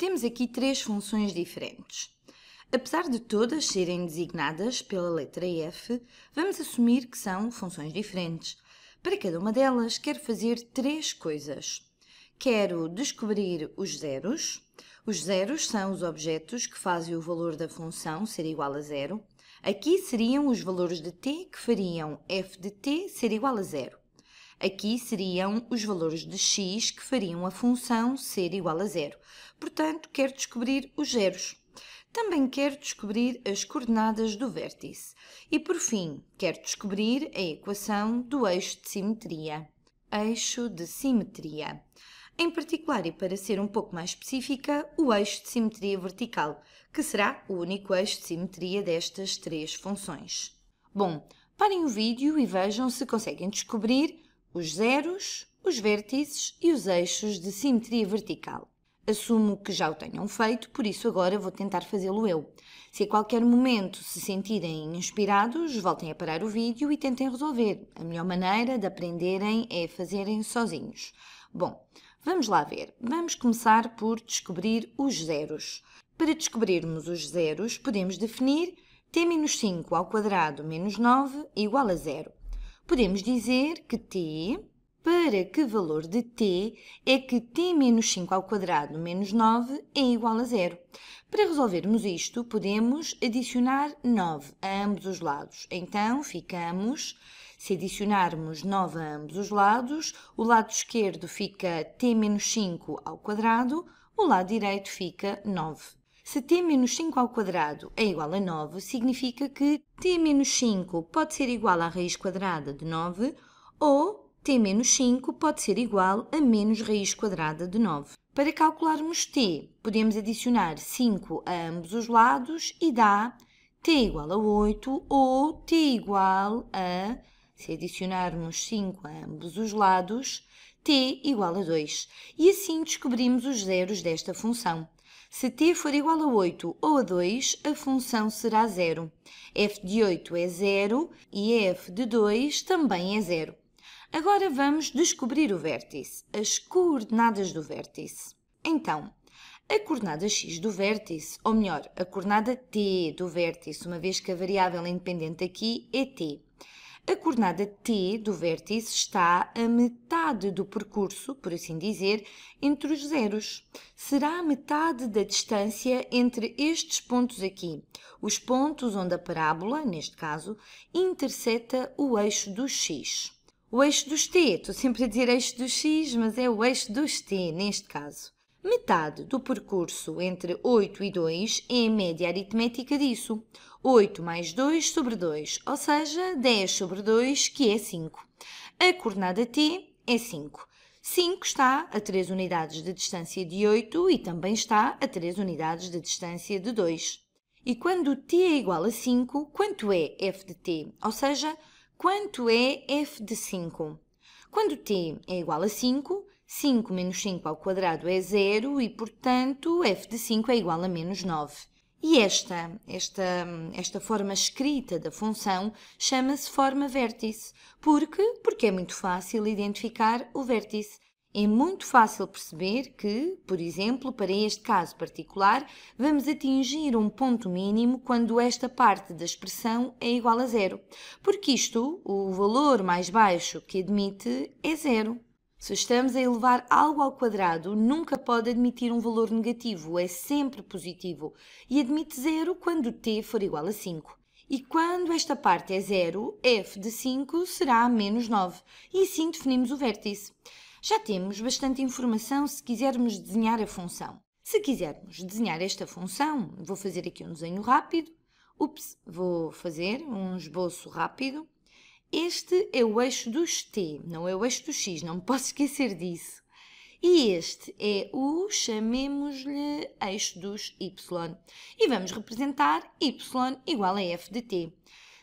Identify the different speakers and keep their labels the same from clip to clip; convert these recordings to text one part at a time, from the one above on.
Speaker 1: Temos aqui três funções diferentes. Apesar de todas serem designadas pela letra F, vamos assumir que são funções diferentes. Para cada uma delas, quero fazer três coisas. Quero descobrir os zeros. Os zeros são os objetos que fazem o valor da função ser igual a zero. Aqui seriam os valores de t que fariam f de t ser igual a zero. Aqui seriam os valores de x que fariam a função ser igual a zero. Portanto, quero descobrir os zeros. Também quero descobrir as coordenadas do vértice. E, por fim, quero descobrir a equação do eixo de simetria. Eixo de simetria. Em particular, e para ser um pouco mais específica, o eixo de simetria vertical, que será o único eixo de simetria destas três funções. Bom, parem o vídeo e vejam se conseguem descobrir os zeros, os vértices e os eixos de simetria vertical. Assumo que já o tenham feito, por isso agora vou tentar fazê-lo eu. Se a qualquer momento se sentirem inspirados, voltem a parar o vídeo e tentem resolver. A melhor maneira de aprenderem é fazerem sozinhos. Bom, vamos lá ver. Vamos começar por descobrir os zeros. Para descobrirmos os zeros, podemos definir t menos 5 ao quadrado menos 9 igual a zero podemos dizer que t para que valor de t é que t menos 5 ao quadrado menos 9 é igual a zero. Para resolvermos isto, podemos adicionar 9 a ambos os lados. Então, ficamos, se adicionarmos 9 a ambos os lados, o lado esquerdo fica t menos 5 ao quadrado, o lado direito fica 9. Se t menos 5 ao quadrado é igual a 9, significa que t menos 5 pode ser igual à raiz quadrada de 9 ou t menos 5 pode ser igual a menos raiz quadrada de 9. Para calcularmos t, podemos adicionar 5 a ambos os lados e dá t igual a 8 ou t igual a, se adicionarmos 5 a ambos os lados, t igual a 2. E assim descobrimos os zeros desta função. Se t for igual a 8 ou a 2, a função será zero. f de 8 é zero e f de 2 também é zero. Agora vamos descobrir o vértice, as coordenadas do vértice. Então, a coordenada x do vértice, ou melhor, a coordenada t do vértice, uma vez que a variável é independente aqui é t. A coordenada t do vértice está a metade do percurso, por assim dizer, entre os zeros. Será a metade da distância entre estes pontos aqui, os pontos onde a parábola, neste caso, interseta o eixo do x. O eixo dos t, estou sempre a dizer eixo dos x, mas é o eixo dos t neste caso. Metade do percurso entre 8 e 2 é a média aritmética disso. 8 mais 2 sobre 2, ou seja, 10 sobre 2, que é 5. A coordenada t é 5. 5 está a 3 unidades de distância de 8 e também está a 3 unidades de distância de 2. E quando t é igual a 5, quanto é f de t? Ou seja, quanto é f de 5? Quando t é igual a 5, 5 menos 5 ao quadrado é zero e, portanto, f de 5 é igual a menos 9. E esta, esta, esta forma escrita da função chama-se forma vértice. Porque? Porque é muito fácil identificar o vértice. É muito fácil perceber que, por exemplo, para este caso particular, vamos atingir um ponto mínimo quando esta parte da expressão é igual a zero. Porque isto, o valor mais baixo que admite, é zero. Se estamos a elevar algo ao quadrado, nunca pode admitir um valor negativo, é sempre positivo, e admite zero quando t for igual a 5. E quando esta parte é zero, f de 5 será menos 9, e assim definimos o vértice. Já temos bastante informação se quisermos desenhar a função. Se quisermos desenhar esta função, vou fazer aqui um desenho rápido, ups, vou fazer um esboço rápido, este é o eixo dos T, não é o eixo dos X, não me posso esquecer disso. E este é o, chamemos-lhe, eixo dos Y. E vamos representar Y igual a f de T.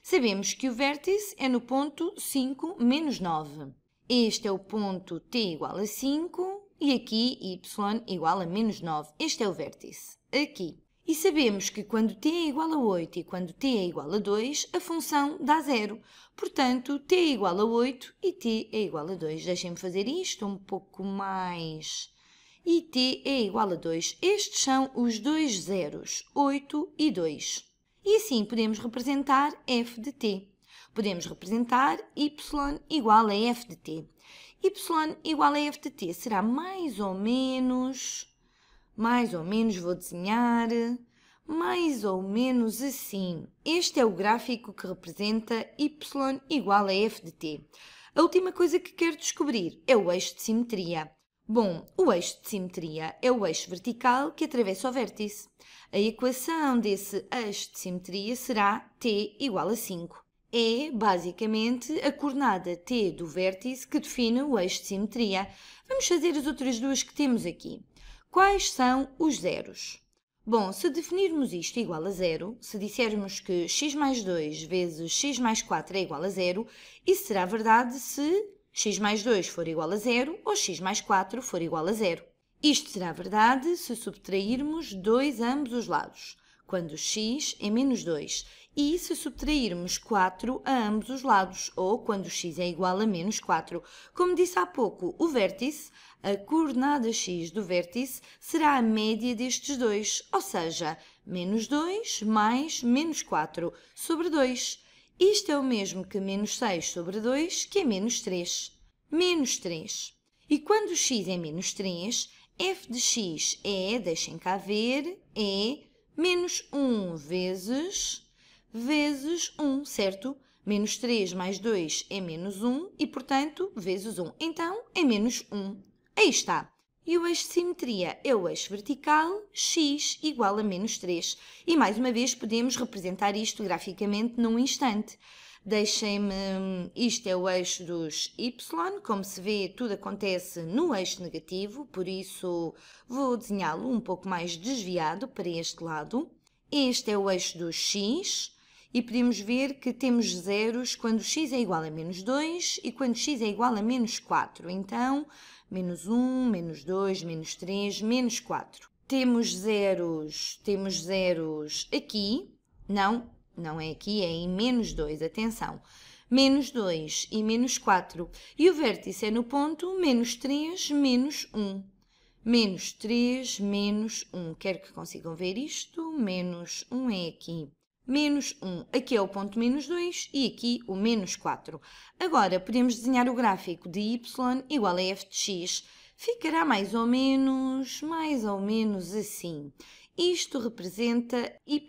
Speaker 1: Sabemos que o vértice é no ponto 5 menos 9. Este é o ponto T igual a 5 e aqui Y igual a menos 9. Este é o vértice. Aqui. E sabemos que quando t é igual a 8 e quando t é igual a 2, a função dá zero. Portanto, t é igual a 8 e t é igual a 2. Deixem-me fazer isto um pouco mais. E t é igual a 2. Estes são os dois zeros, 8 e 2. E assim podemos representar f de t. Podemos representar y igual a f de t. y igual a f de t será mais ou menos mais ou menos vou desenhar mais ou menos assim. Este é o gráfico que representa y igual a f de t. A última coisa que quero descobrir é o eixo de simetria. Bom, o eixo de simetria é o eixo vertical que atravessa o vértice. A equação desse eixo de simetria será t igual a 5. É, basicamente, a coordenada t do vértice que define o eixo de simetria. Vamos fazer as outras duas que temos aqui. Quais são os zeros? Bom, se definirmos isto igual a zero, se dissermos que x mais 2 vezes x mais 4 é igual a zero, isso será verdade se x mais 2 for igual a zero ou x mais 4 for igual a zero. Isto será verdade se subtrairmos 2 ambos os lados quando x é menos 2, e se subtrairmos 4 a ambos os lados, ou quando x é igual a menos 4. Como disse há pouco, o vértice, a coordenada x do vértice, será a média destes dois, ou seja, menos 2 mais menos 4 sobre 2. Isto é o mesmo que menos 6 sobre 2, que é menos 3. Menos 3. E quando x é menos 3, f de x é, deixem cá ver, é menos 1 vezes, vezes 1, certo? Menos 3 mais 2 é menos 1 e, portanto, vezes 1. Então, é menos 1. Aí está. E o eixo de simetria é o eixo vertical, x igual a menos 3. E, mais uma vez, podemos representar isto graficamente num instante. Deixem-me, isto é o eixo dos Y, como se vê, tudo acontece no eixo negativo, por isso vou desenhá-lo um pouco mais desviado para este lado. Este é o eixo dos X e podemos ver que temos zeros quando x é igual a menos 2 e quando x é igual a menos 4. Então, menos 1, menos 2, menos 3, menos 4. Temos zeros, temos zeros aqui, não, não é aqui, é em menos 2, atenção. Menos 2 e menos 4. E o vértice é no ponto menos 3, menos 1. Menos 3, menos 1. Quero que consigam ver isto. Menos 1 é aqui. Menos 1. Aqui é o ponto menos 2 e aqui o menos 4. Agora, podemos desenhar o gráfico de y igual a f de x ficará mais ou menos, mais ou menos assim. Isto representa y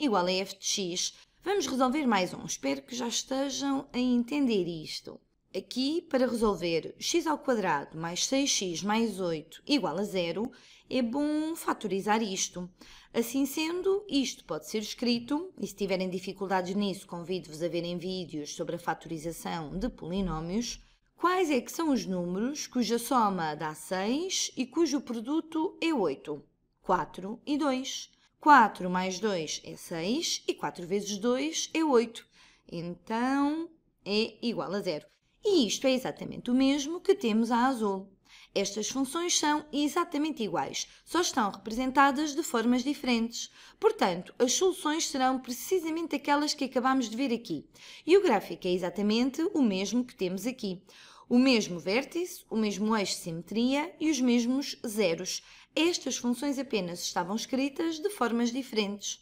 Speaker 1: igual a f de x. Vamos resolver mais um. Espero que já estejam a entender isto. Aqui, para resolver x ao quadrado mais 6x mais 8 igual a zero, é bom fatorizar isto. Assim sendo, isto pode ser escrito, e se tiverem dificuldades nisso, convido-vos a verem vídeos sobre a fatorização de polinómios. Quais é que são os números cuja soma dá 6 e cujo produto é 8? 4 e 2. 4 mais 2 é 6 e 4 vezes 2 é 8. Então, é igual a zero. E isto é exatamente o mesmo que temos a azul. Estas funções são exatamente iguais, só estão representadas de formas diferentes. Portanto, as soluções serão precisamente aquelas que acabamos de ver aqui. E o gráfico é exatamente o mesmo que temos aqui. O mesmo vértice, o mesmo eixo de simetria e os mesmos zeros. Estas funções apenas estavam escritas de formas diferentes.